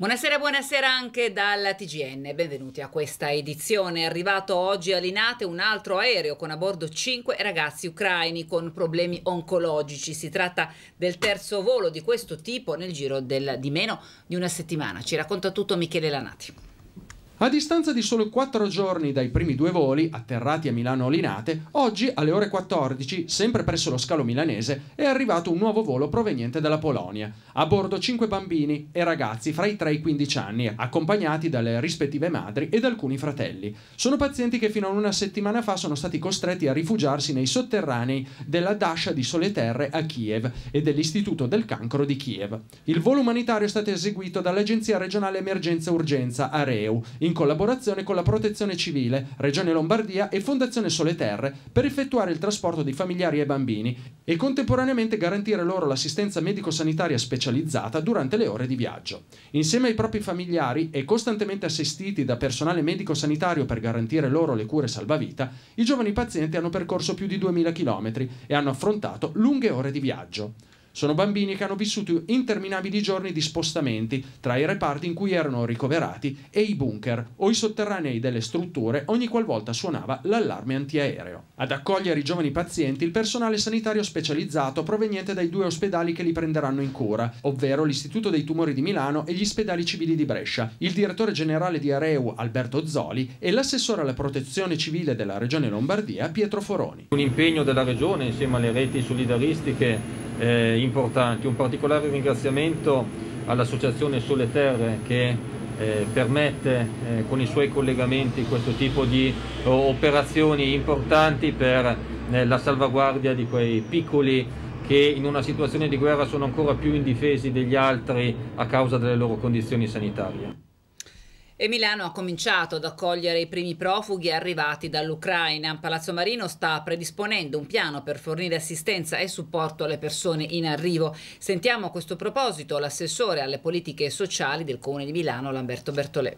Buonasera, buonasera anche dalla TGN, benvenuti a questa edizione. È arrivato oggi a Linate un altro aereo con a bordo 5 ragazzi ucraini con problemi oncologici. Si tratta del terzo volo di questo tipo nel giro del, di meno di una settimana. Ci racconta tutto Michele Lanati. A distanza di solo quattro giorni dai primi due voli, atterrati a Milano Olinate, oggi alle ore 14, sempre presso lo scalo milanese, è arrivato un nuovo volo proveniente dalla Polonia. A bordo cinque bambini e ragazzi fra i 3 e i 15 anni, accompagnati dalle rispettive madri ed alcuni fratelli. Sono pazienti che fino a una settimana fa sono stati costretti a rifugiarsi nei sotterranei della Dascia di Sole Terre a Kiev e dell'Istituto del Cancro di Kiev. Il volo umanitario è stato eseguito dall'Agenzia regionale Emergenza Urgenza Areu, in in collaborazione con la Protezione Civile, Regione Lombardia e Fondazione Sole Terre per effettuare il trasporto di familiari e bambini e contemporaneamente garantire loro l'assistenza medico-sanitaria specializzata durante le ore di viaggio. Insieme ai propri familiari e costantemente assistiti da personale medico-sanitario per garantire loro le cure salvavita, i giovani pazienti hanno percorso più di 2000 km e hanno affrontato lunghe ore di viaggio. Sono bambini che hanno vissuto interminabili giorni di spostamenti tra i reparti in cui erano ricoverati e i bunker o i sotterranei delle strutture ogni qualvolta suonava l'allarme antiaereo. Ad accogliere i giovani pazienti il personale sanitario specializzato proveniente dai due ospedali che li prenderanno in cura, ovvero l'Istituto dei Tumori di Milano e gli ospedali civili di Brescia, il direttore generale di Areu Alberto Zoli e l'assessore alla protezione civile della regione Lombardia Pietro Foroni. Un impegno della regione insieme alle reti solidaristiche eh, importanti. Un particolare ringraziamento all'Associazione Sole Terre che eh, permette eh, con i suoi collegamenti questo tipo di eh, operazioni importanti per eh, la salvaguardia di quei piccoli che in una situazione di guerra sono ancora più indifesi degli altri a causa delle loro condizioni sanitarie. E Milano ha cominciato ad accogliere i primi profughi arrivati dall'Ucraina. Palazzo Marino sta predisponendo un piano per fornire assistenza e supporto alle persone in arrivo. Sentiamo a questo proposito l'assessore alle politiche sociali del Comune di Milano, Lamberto Bertolè.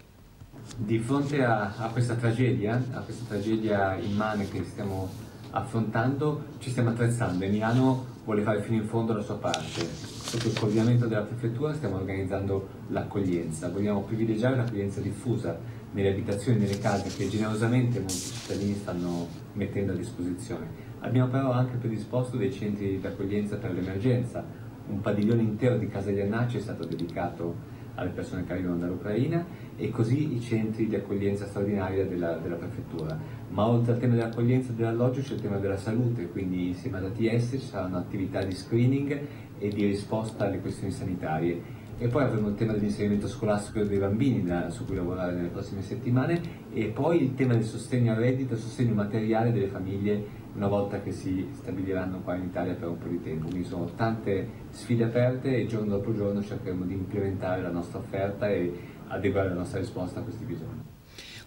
Di fronte a, a, questa tragedia, a questa tragedia immane che stiamo affrontando, ci stiamo attrezzando e Milano vuole fare fino in fondo la sua parte sotto il coordinamento della prefettura stiamo organizzando l'accoglienza, vogliamo privilegiare l'accoglienza diffusa nelle abitazioni, nelle case che generosamente molti cittadini stanno mettendo a disposizione. Abbiamo però anche predisposto dei centri di accoglienza per l'emergenza, un padiglione intero di Casa di Annace è stato dedicato alle persone che arrivano dall'Ucraina e così i centri di accoglienza straordinaria della, della prefettura. Ma oltre al tema dell'accoglienza e dell'alloggio c'è il tema della salute, quindi insieme ad ATS ci saranno attività di screening e di risposta alle questioni sanitarie. E poi avremo il tema dell'inserimento scolastico dei bambini da, su cui lavorare nelle prossime settimane e poi il tema del sostegno al reddito e sostegno materiale delle famiglie una volta che si stabiliranno qua in Italia per un po' di tempo. Quindi sono tante sfide aperte e giorno dopo giorno cercheremo di implementare la nostra offerta e adeguare la nostra risposta a questi bisogni.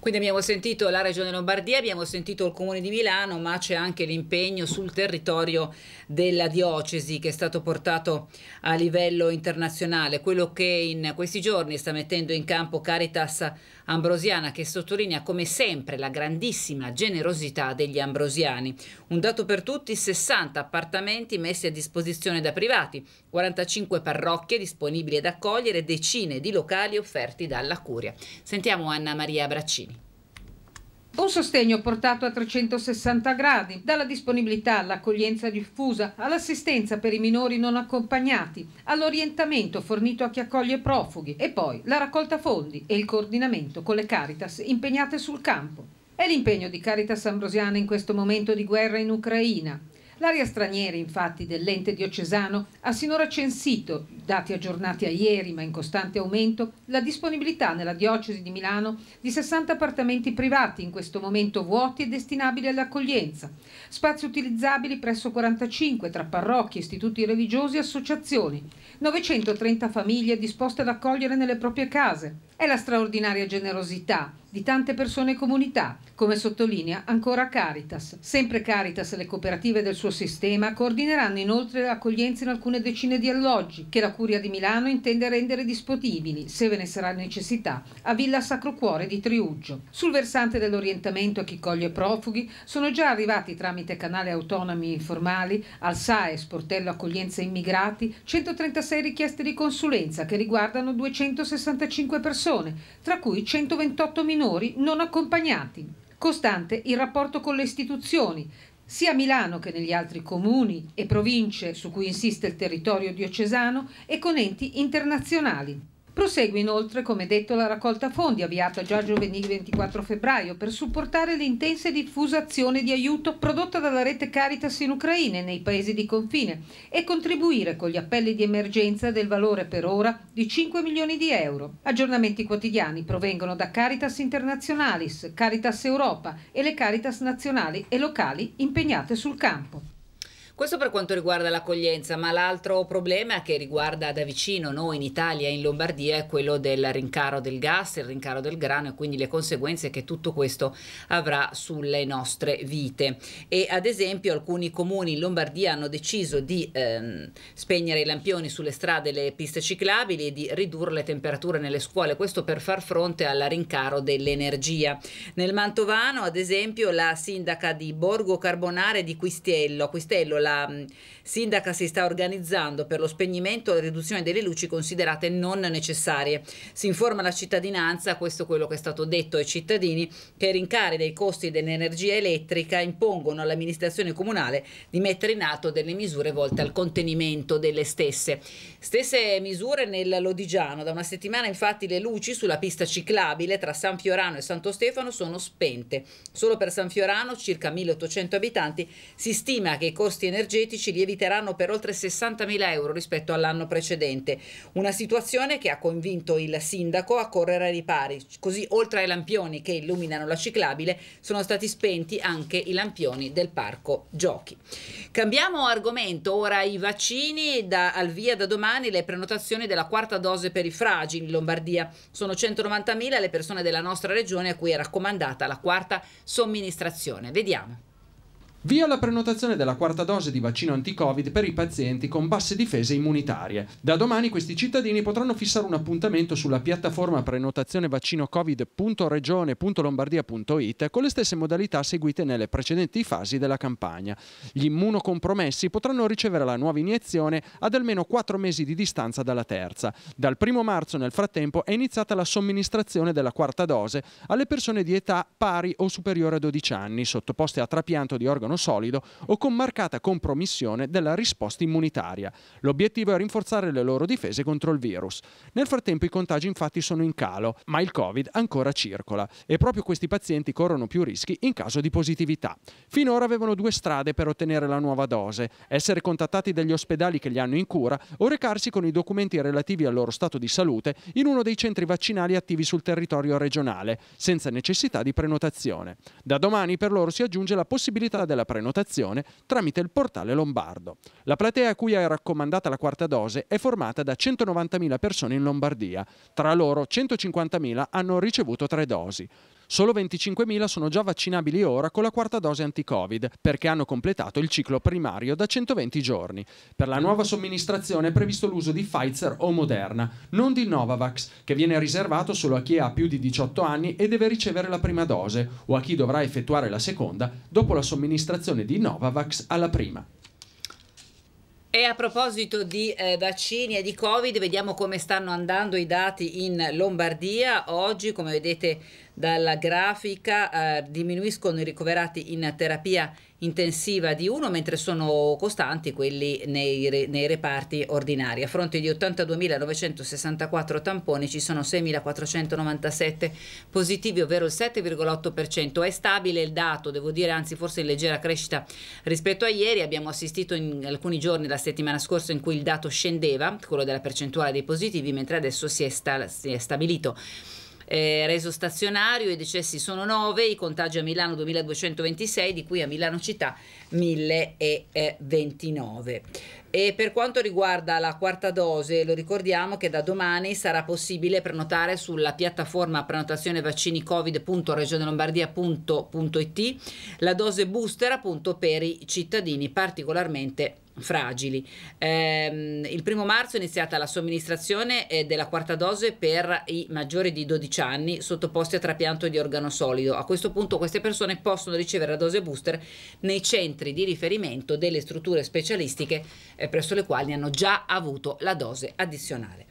Quindi abbiamo sentito la Regione Lombardia, abbiamo sentito il Comune di Milano, ma c'è anche l'impegno sul territorio della diocesi che è stato portato a livello internazionale, quello che in questi giorni sta mettendo in campo Caritas Ambrosiana che sottolinea come sempre la grandissima generosità degli ambrosiani. Un dato per tutti, 60 appartamenti messi a disposizione da privati, 45 parrocchie disponibili ad accogliere, decine di locali offerti dalla Curia. Sentiamo Anna Maria Braccini. Un sostegno portato a 360 gradi, dalla disponibilità all'accoglienza diffusa, all'assistenza per i minori non accompagnati, all'orientamento fornito a chi accoglie profughi e poi la raccolta fondi e il coordinamento con le Caritas impegnate sul campo. È l'impegno di Caritas Ambrosiana in questo momento di guerra in Ucraina, L'area straniera, infatti, dell'ente diocesano ha sinora censito, dati aggiornati a ieri ma in costante aumento, la disponibilità nella diocesi di Milano di 60 appartamenti privati, in questo momento vuoti e destinabili all'accoglienza, spazi utilizzabili presso 45 tra parrocchie, istituti religiosi e associazioni, 930 famiglie disposte ad accogliere nelle proprie case, è la straordinaria generosità di tante persone e comunità, come sottolinea ancora Caritas. Sempre Caritas e le cooperative del suo sistema coordineranno inoltre l'accoglienza in alcune decine di alloggi che la Curia di Milano intende rendere disponibili, se ve ne sarà necessità, a Villa Sacro Cuore di Triuggio. Sul versante dell'orientamento a chi coglie profughi sono già arrivati tramite canali autonomi informali al SAE, Sportello Accoglienza Immigrati, 136 richieste di consulenza che riguardano 265 persone persone, tra cui 128 minori non accompagnati. Costante il rapporto con le istituzioni, sia a Milano che negli altri comuni e province su cui insiste il territorio diocesano e con enti internazionali. Prosegue inoltre, come detto, la raccolta fondi avviata già giovedì 24 febbraio per supportare l'intensa e diffusa azione di aiuto prodotta dalla rete Caritas in Ucraina e nei paesi di confine e contribuire con gli appelli di emergenza del valore per ora di 5 milioni di euro. Aggiornamenti quotidiani provengono da Caritas Internationalis, Caritas Europa e le Caritas nazionali e locali impegnate sul campo. Questo per quanto riguarda l'accoglienza, ma l'altro problema che riguarda da vicino noi in Italia e in Lombardia è quello del rincaro del gas, il rincaro del grano e quindi le conseguenze che tutto questo avrà sulle nostre vite. E ad esempio alcuni comuni in Lombardia hanno deciso di ehm, spegnere i lampioni sulle strade e le piste ciclabili e di ridurre le temperature nelle scuole, questo per far fronte al rincaro dell'energia. Nel Mantovano, ad esempio, la sindaca di Borgo Carbonare di Quistiello, Quistiello la mm, sindaca si sta organizzando per lo spegnimento e la riduzione delle luci considerate non necessarie. Si informa la cittadinanza, questo è quello che è stato detto ai cittadini, che i rincari dei costi dell'energia elettrica impongono all'amministrazione comunale di mettere in atto delle misure volte al contenimento delle stesse. Stesse misure nel Lodigiano, da una settimana infatti le luci sulla pista ciclabile tra San Fiorano e Santo Stefano sono spente. Solo per San Fiorano, circa 1800 abitanti, si stima che i costi energetici energetici lieviteranno per oltre 60.000 euro rispetto all'anno precedente. Una situazione che ha convinto il sindaco a correre ai ripari. Così, oltre ai lampioni che illuminano la ciclabile, sono stati spenti anche i lampioni del parco giochi. Cambiamo argomento, ora i vaccini, da, al via da domani le prenotazioni della quarta dose per i fragili in Lombardia. Sono 190.000 le persone della nostra regione a cui è raccomandata la quarta somministrazione. Vediamo. Via la prenotazione della quarta dose di vaccino anti-Covid per i pazienti con basse difese immunitarie. Da domani questi cittadini potranno fissare un appuntamento sulla piattaforma prenotazione vaccino covid.regione.lombardia.it con le stesse modalità seguite nelle precedenti fasi della campagna. Gli immunocompromessi potranno ricevere la nuova iniezione ad almeno 4 mesi di distanza dalla terza. Dal 1 marzo nel frattempo è iniziata la somministrazione della quarta dose alle persone di età pari o superiore a 12 anni sottoposte a trapianto di organo piano solido o con marcata compromissione della risposta immunitaria. L'obiettivo è rinforzare le loro difese contro il virus. Nel frattempo i contagi infatti sono in calo, ma il Covid ancora circola e proprio questi pazienti corrono più rischi in caso di positività. Finora avevano due strade per ottenere la nuova dose, essere contattati dagli ospedali che li hanno in cura o recarsi con i documenti relativi al loro stato di salute in uno dei centri vaccinali attivi sul territorio regionale, senza necessità di prenotazione. Da domani per loro si aggiunge la possibilità della la prenotazione tramite il portale Lombardo. La platea a cui è raccomandata la quarta dose è formata da 190.000 persone in Lombardia. Tra loro 150.000 hanno ricevuto tre dosi. Solo 25.000 sono già vaccinabili ora con la quarta dose anti-Covid, perché hanno completato il ciclo primario da 120 giorni. Per la nuova somministrazione è previsto l'uso di Pfizer o Moderna, non di Novavax, che viene riservato solo a chi ha più di 18 anni e deve ricevere la prima dose, o a chi dovrà effettuare la seconda dopo la somministrazione di Novavax alla prima. E a proposito di eh, vaccini e di Covid, vediamo come stanno andando i dati in Lombardia. Oggi, come vedete dalla grafica, eh, diminuiscono i ricoverati in terapia intensiva di uno, mentre sono costanti quelli nei, nei reparti ordinari. A fronte di 82.964 tamponi ci sono 6.497 positivi, ovvero il 7,8%. È stabile il dato, devo dire, anzi forse in leggera crescita rispetto a ieri. Abbiamo assistito in alcuni giorni la settimana scorsa in cui il dato scendeva, quello della percentuale dei positivi, mentre adesso si è, sta, si è stabilito eh, reso stazionario, i decessi sono 9, i contagi a Milano 2226, di cui a Milano città 1029. E per quanto riguarda la quarta dose, lo ricordiamo che da domani sarà possibile prenotare sulla piattaforma prenotazione vaccini covid.regionelombardia.it la dose booster appunto per i cittadini particolarmente fragili. Eh, il primo marzo è iniziata la somministrazione eh, della quarta dose per i maggiori di 12 anni sottoposti a trapianto di organo solido. A questo punto queste persone possono ricevere la dose booster nei centri di riferimento delle strutture specialistiche eh, presso le quali hanno già avuto la dose addizionale.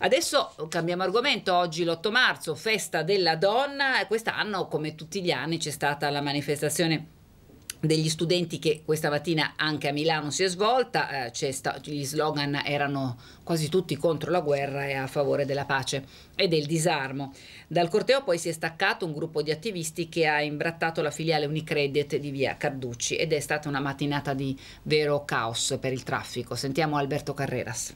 Adesso cambiamo argomento, oggi l'8 marzo, festa della donna, quest'anno come tutti gli anni c'è stata la manifestazione degli studenti che questa mattina anche a Milano si è svolta, eh, gli slogan erano quasi tutti contro la guerra e a favore della pace e del disarmo. Dal corteo poi si è staccato un gruppo di attivisti che ha imbrattato la filiale Unicredit di via Carducci ed è stata una mattinata di vero caos per il traffico. Sentiamo Alberto Carreras.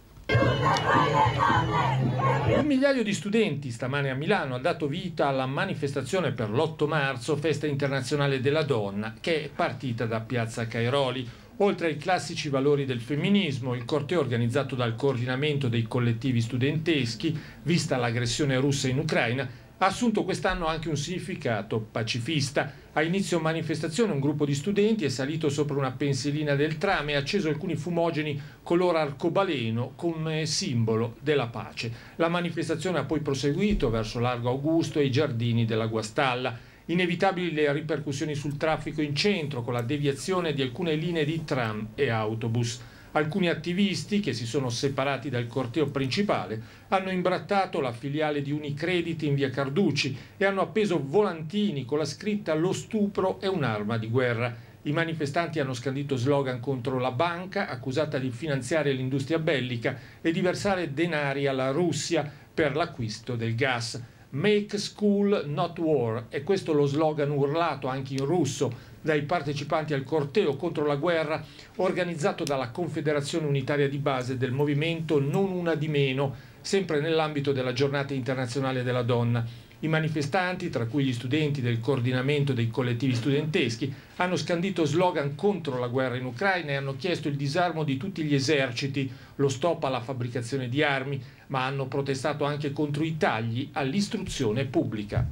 Un migliaio di studenti stamane a Milano ha dato vita alla manifestazione per l'8 marzo, festa internazionale della donna, che è partita da Piazza Cairoli. Oltre ai classici valori del femminismo, il corteo organizzato dal coordinamento dei collettivi studenteschi, vista l'aggressione russa in Ucraina, ha assunto quest'anno anche un significato pacifista. A inizio manifestazione un gruppo di studenti è salito sopra una pensilina del tram e ha acceso alcuni fumogeni color arcobaleno come eh, simbolo della pace. La manifestazione ha poi proseguito verso Largo Augusto e i giardini della Guastalla. Inevitabili le ripercussioni sul traffico in centro con la deviazione di alcune linee di tram e autobus. Alcuni attivisti che si sono separati dal corteo principale hanno imbrattato la filiale di Unicredit in via Carducci e hanno appeso volantini con la scritta Lo stupro è un'arma di guerra. I manifestanti hanno scandito slogan contro la banca accusata di finanziare l'industria bellica e di versare denari alla Russia per l'acquisto del gas. Make school not war è questo lo slogan urlato anche in russo dai partecipanti al corteo contro la guerra organizzato dalla Confederazione Unitaria di Base del movimento Non Una di Meno, sempre nell'ambito della Giornata Internazionale della Donna. I manifestanti, tra cui gli studenti del coordinamento dei collettivi studenteschi, hanno scandito slogan contro la guerra in Ucraina e hanno chiesto il disarmo di tutti gli eserciti, lo stop alla fabbricazione di armi, ma hanno protestato anche contro i tagli all'istruzione pubblica.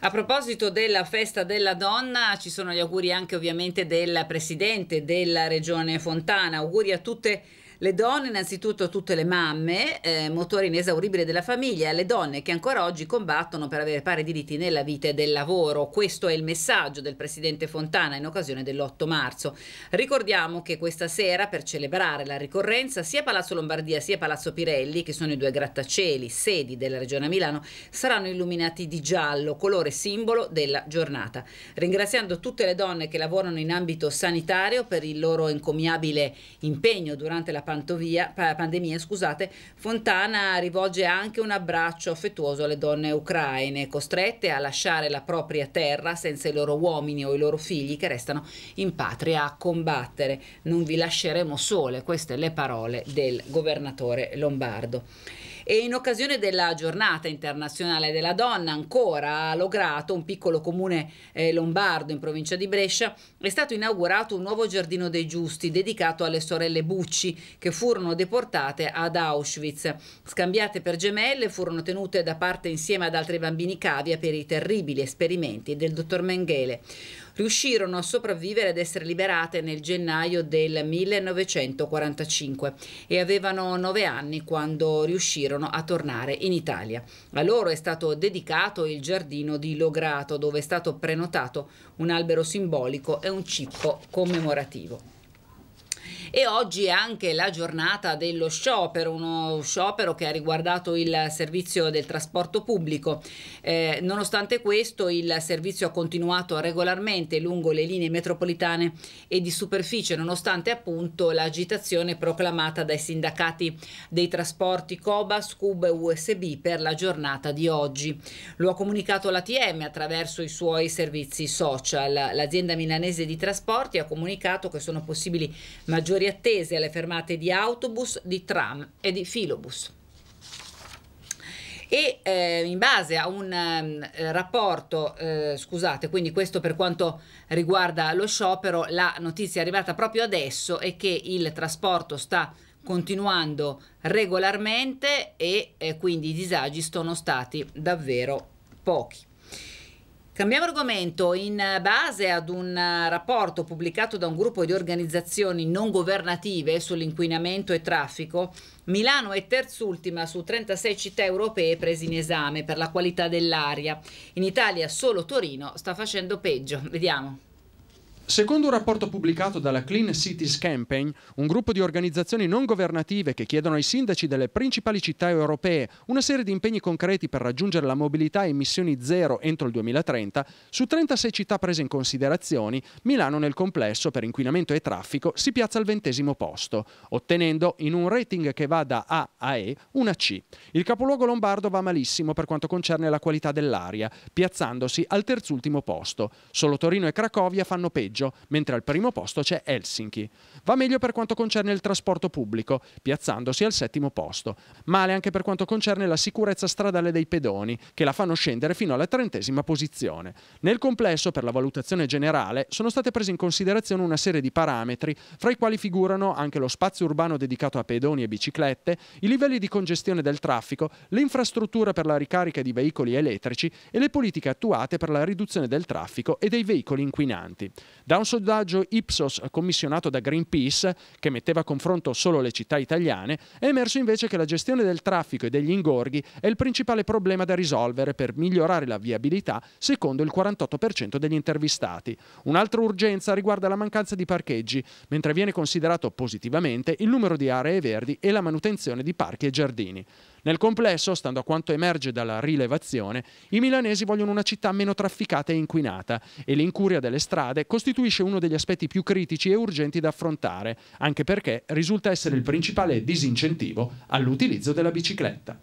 A proposito della festa della donna, ci sono gli auguri anche ovviamente del presidente della regione Fontana. Auguri a tutte le le donne, innanzitutto tutte le mamme, eh, motore inesauribile della famiglia, le donne che ancora oggi combattono per avere pari diritti nella vita e del lavoro. Questo è il messaggio del Presidente Fontana in occasione dell'8 marzo. Ricordiamo che questa sera, per celebrare la ricorrenza, sia Palazzo Lombardia sia Palazzo Pirelli, che sono i due grattacieli, sedi della Regione Milano, saranno illuminati di giallo, colore simbolo della giornata. Ringraziando tutte le donne che lavorano in ambito sanitario per il loro encomiabile impegno durante la pantovia, pandemia, scusate, Fontana rivolge anche un abbraccio affettuoso alle donne ucraine, costrette a lasciare la propria terra senza i loro uomini o i loro figli che restano in patria a combattere. Non vi lasceremo sole, queste le parole del governatore lombardo. E in occasione della giornata internazionale della donna, ancora a Lograto, un piccolo comune eh, lombardo in provincia di Brescia, è stato inaugurato un nuovo giardino dei giusti dedicato alle sorelle Bucci che furono deportate ad Auschwitz. Scambiate per gemelle, furono tenute da parte insieme ad altri bambini cavia per i terribili esperimenti del dottor Mengele riuscirono a sopravvivere ed essere liberate nel gennaio del 1945 e avevano nove anni quando riuscirono a tornare in Italia. A loro è stato dedicato il giardino di Lograto dove è stato prenotato un albero simbolico e un cippo commemorativo e oggi è anche la giornata dello sciopero, uno sciopero che ha riguardato il servizio del trasporto pubblico. Eh, nonostante questo il servizio ha continuato regolarmente lungo le linee metropolitane e di superficie, nonostante appunto l'agitazione proclamata dai sindacati dei trasporti Cobas, Cub e USB per la giornata di oggi. Lo ha comunicato l'ATM attraverso i suoi servizi social. L'azienda milanese di trasporti ha comunicato che sono possibili maggiori lunghe attese alle fermate di autobus, di tram e di filobus e eh, in base a un ehm, eh, rapporto, eh, scusate, quindi questo per quanto riguarda lo sciopero, la notizia arrivata proprio adesso è che il trasporto sta continuando regolarmente e eh, quindi i disagi sono stati davvero pochi. Cambiamo argomento. In eh, base ad un eh, rapporto pubblicato da un gruppo di organizzazioni non governative sull'inquinamento e traffico, Milano è terzultima su 36 città europee prese in esame per la qualità dell'aria. In Italia solo Torino sta facendo peggio. Vediamo. Secondo un rapporto pubblicato dalla Clean Cities Campaign, un gruppo di organizzazioni non governative che chiedono ai sindaci delle principali città europee una serie di impegni concreti per raggiungere la mobilità a emissioni zero entro il 2030, su 36 città prese in considerazione, Milano nel complesso per inquinamento e traffico si piazza al ventesimo posto, ottenendo in un rating che va da A a E una C. Il capoluogo lombardo va malissimo per quanto concerne la qualità dell'aria, piazzandosi al terzultimo posto. Solo Torino e Cracovia fanno peggio noleggio, mentre al primo posto c'è Helsinki. Va meglio per quanto concerne il trasporto pubblico, piazzandosi al settimo posto. Male anche per quanto concerne la sicurezza stradale dei pedoni, che la fanno scendere fino alla trentesima posizione. Nel complesso, per la valutazione generale, sono state prese in considerazione una serie di parametri, fra i quali figurano anche lo spazio urbano dedicato a pedoni e biciclette, i livelli di congestione del traffico, l'infrastruttura per la ricarica di veicoli elettrici e le politiche attuate per la riduzione del traffico e dei veicoli inquinanti. Da un sondaggio Ipsos commissionato da Greenpeace, che metteva a confronto solo le città italiane, è emerso invece che la gestione del traffico e degli ingorghi è il principale problema da risolvere per migliorare la viabilità, secondo il 48% degli intervistati. Un'altra urgenza riguarda la mancanza di parcheggi, mentre viene considerato positivamente il numero di aree verdi e la manutenzione di parchi e giardini. Nel complesso, stando a quanto emerge dalla rilevazione, i milanesi vogliono una città meno trafficata e inquinata e l'incuria delle strade costituisce uno degli aspetti più critici e urgenti da affrontare, anche perché risulta essere il principale disincentivo all'utilizzo della bicicletta.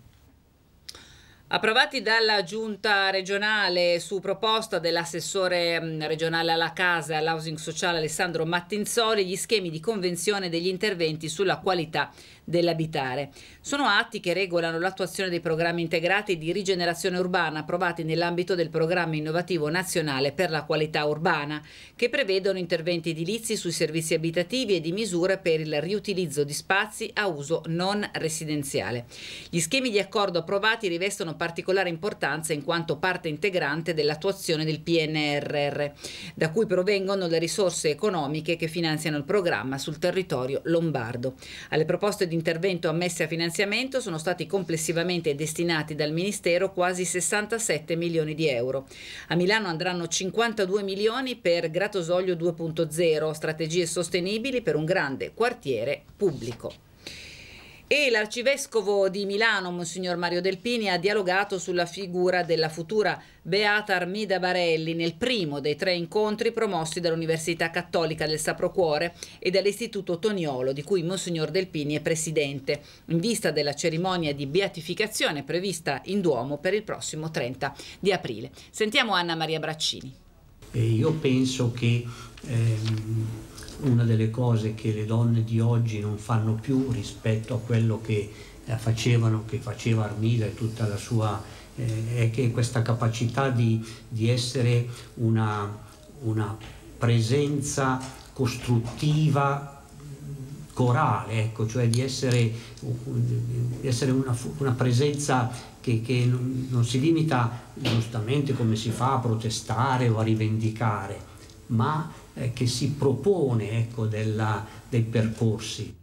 Approvati dalla giunta regionale su proposta dell'assessore mm, regionale alla casa e all'housing sociale Alessandro Mattinzoli gli schemi di convenzione degli interventi sulla qualità dell'abitare. Sono atti che regolano l'attuazione dei programmi integrati di rigenerazione urbana approvati nell'ambito del programma innovativo nazionale per la qualità urbana, che prevedono interventi edilizi sui servizi abitativi e di misure per il riutilizzo di spazi a uso non residenziale. Gli schemi di accordo approvati rivestono particolare importanza in quanto parte integrante dell'attuazione del PNRR, da cui provengono le risorse economiche che finanziano il programma sul territorio lombardo. Alle proposte di intervento ammesse a finanziamento sono stati complessivamente destinati dal Ministero quasi 67 milioni di euro. A Milano andranno 52 milioni per Gratosoglio 2.0, strategie sostenibili per un grande quartiere pubblico e l'arcivescovo di Milano, Monsignor Mario Delpini, ha dialogato sulla figura della futura Beata Armida Barelli nel primo dei tre incontri promossi dall'Università Cattolica del Sapro Cuore e dall'Istituto Toniolo, di cui Monsignor Delpini è presidente, in vista della cerimonia di beatificazione prevista in Duomo per il prossimo 30 di aprile. Sentiamo Anna Maria Braccini. Eh, io penso che ehm una delle cose che le donne di oggi non fanno più rispetto a quello che eh, facevano, che faceva Armida e tutta la sua, eh, è che questa capacità di, di essere una, una, presenza costruttiva corale, ecco, cioè di essere, di essere una, una presenza che, che, non si limita giustamente come si fa a protestare o a rivendicare, ma eh, che si propone ecco, della, dei percorsi.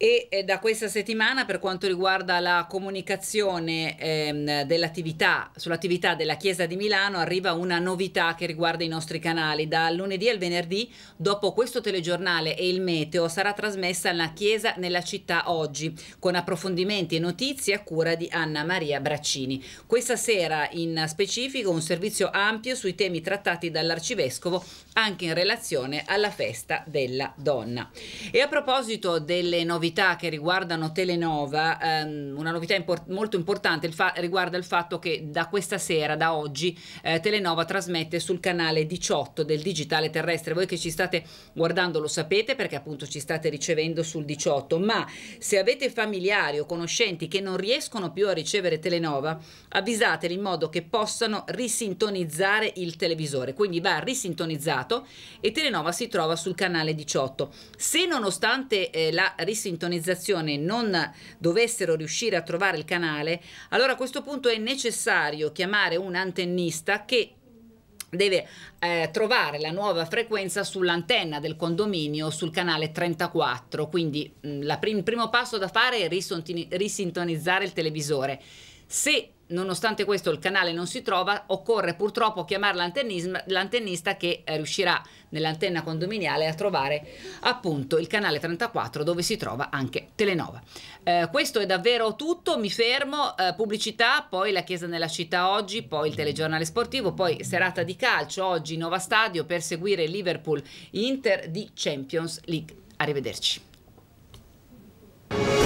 E eh, da questa settimana per quanto riguarda la comunicazione ehm, dell'attività, sull'attività della Chiesa di Milano arriva una novità che riguarda i nostri canali. Da lunedì al venerdì, dopo questo telegiornale e il meteo, sarà trasmessa la Chiesa nella città oggi, con approfondimenti e notizie a cura di Anna Maria Braccini. Questa sera in specifico un servizio ampio sui temi trattati dall'Arcivescovo anche in relazione alla festa della donna. E a proposito delle novità, novità che riguardano Telenova, ehm, una novità import molto importante il riguarda il fatto che da questa sera, da oggi, eh, Telenova trasmette sul canale 18 del digitale terrestre. Voi che ci state guardando lo sapete perché appunto ci state ricevendo sul 18, ma se avete familiari o conoscenti che non riescono più a ricevere Telenova, avvisateli in modo che possano risintonizzare il televisore. Quindi va risintonizzato e Telenova si trova sul canale 18. Se nonostante eh, la risintonizzazione sintonizzazione non dovessero riuscire a trovare il canale, allora a questo punto è necessario chiamare un antennista che deve eh, trovare la nuova frequenza sull'antenna del condominio sul canale 34 quindi il mm, prim primo passo da fare è risintonizzare il televisore se nonostante questo il canale non si trova, occorre purtroppo chiamare l'antennista che eh, riuscirà nell'antenna condominiale a trovare appunto il canale 34 dove si trova anche Telenova. Eh, questo è davvero tutto, mi fermo, eh, pubblicità, poi la Chiesa nella città oggi, poi il telegiornale sportivo, poi serata di calcio oggi Nova Stadio per seguire Liverpool Inter di Champions League. Arrivederci.